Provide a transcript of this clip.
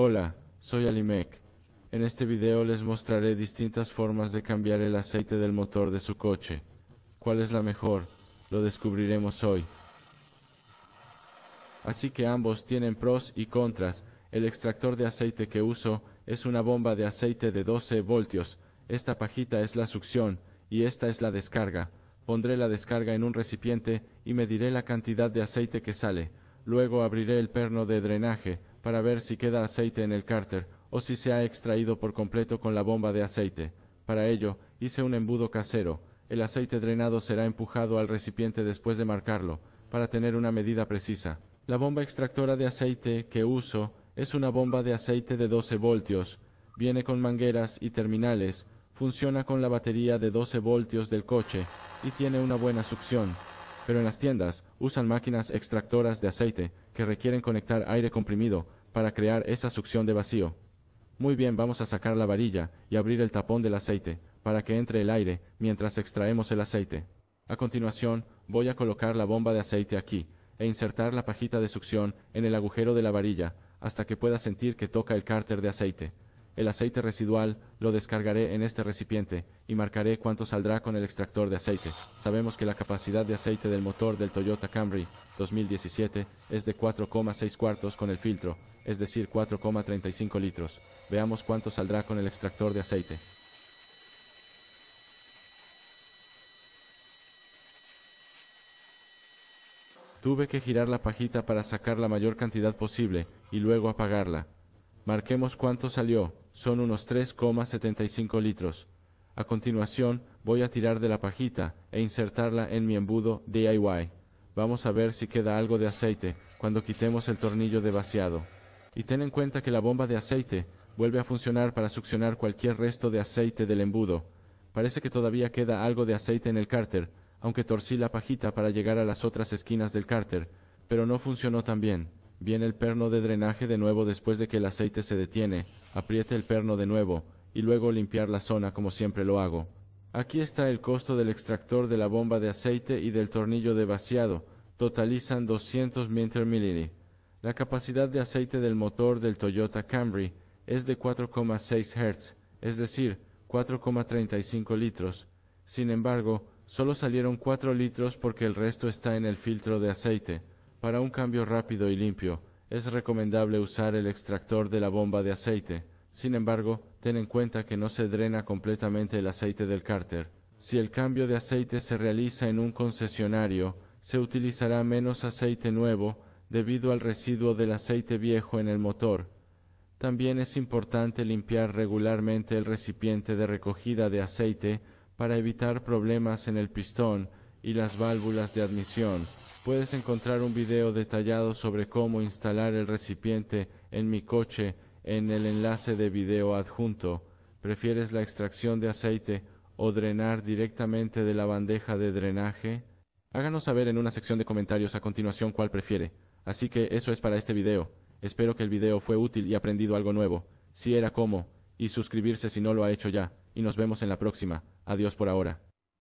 Hola, soy Alimek, En este video les mostraré distintas formas de cambiar el aceite del motor de su coche. ¿Cuál es la mejor? Lo descubriremos hoy. Así que ambos tienen pros y contras. El extractor de aceite que uso es una bomba de aceite de 12 voltios. Esta pajita es la succión y esta es la descarga. Pondré la descarga en un recipiente y mediré la cantidad de aceite que sale. Luego abriré el perno de drenaje para ver si queda aceite en el cárter o si se ha extraído por completo con la bomba de aceite. Para ello, hice un embudo casero. El aceite drenado será empujado al recipiente después de marcarlo, para tener una medida precisa. La bomba extractora de aceite que uso es una bomba de aceite de 12 voltios. Viene con mangueras y terminales, funciona con la batería de 12 voltios del coche y tiene una buena succión. Pero en las tiendas usan máquinas extractoras de aceite que requieren conectar aire comprimido para crear esa succión de vacío. Muy bien, vamos a sacar la varilla y abrir el tapón del aceite para que entre el aire mientras extraemos el aceite. A continuación, voy a colocar la bomba de aceite aquí e insertar la pajita de succión en el agujero de la varilla hasta que pueda sentir que toca el cárter de aceite. El aceite residual lo descargaré en este recipiente y marcaré cuánto saldrá con el extractor de aceite. Sabemos que la capacidad de aceite del motor del Toyota Camry 2017 es de 4,6 cuartos con el filtro, es decir 4,35 litros. Veamos cuánto saldrá con el extractor de aceite. Tuve que girar la pajita para sacar la mayor cantidad posible y luego apagarla. Marquemos cuánto salió, son unos 3,75 litros. A continuación, voy a tirar de la pajita e insertarla en mi embudo DIY. Vamos a ver si queda algo de aceite cuando quitemos el tornillo de vaciado. Y ten en cuenta que la bomba de aceite vuelve a funcionar para succionar cualquier resto de aceite del embudo. Parece que todavía queda algo de aceite en el cárter, aunque torcí la pajita para llegar a las otras esquinas del cárter, pero no funcionó tan bien. Viene el perno de drenaje de nuevo después de que el aceite se detiene. Apriete el perno de nuevo y luego limpiar la zona como siempre lo hago. Aquí está el costo del extractor de la bomba de aceite y del tornillo de vaciado. Totalizan 200 mM. La capacidad de aceite del motor del Toyota Camry es de 4,6 Hz, es decir, 4,35 litros. Sin embargo, solo salieron 4 litros porque el resto está en el filtro de aceite. Para un cambio rápido y limpio, es recomendable usar el extractor de la bomba de aceite. Sin embargo, ten en cuenta que no se drena completamente el aceite del cárter. Si el cambio de aceite se realiza en un concesionario, se utilizará menos aceite nuevo debido al residuo del aceite viejo en el motor. También es importante limpiar regularmente el recipiente de recogida de aceite para evitar problemas en el pistón y las válvulas de admisión. Puedes encontrar un video detallado sobre cómo instalar el recipiente en mi coche en el enlace de video adjunto. ¿Prefieres la extracción de aceite o drenar directamente de la bandeja de drenaje? Háganos saber en una sección de comentarios a continuación cuál prefiere. Así que eso es para este video. Espero que el video fue útil y aprendido algo nuevo. Si era como, y suscribirse si no lo ha hecho ya. Y nos vemos en la próxima. Adiós por ahora.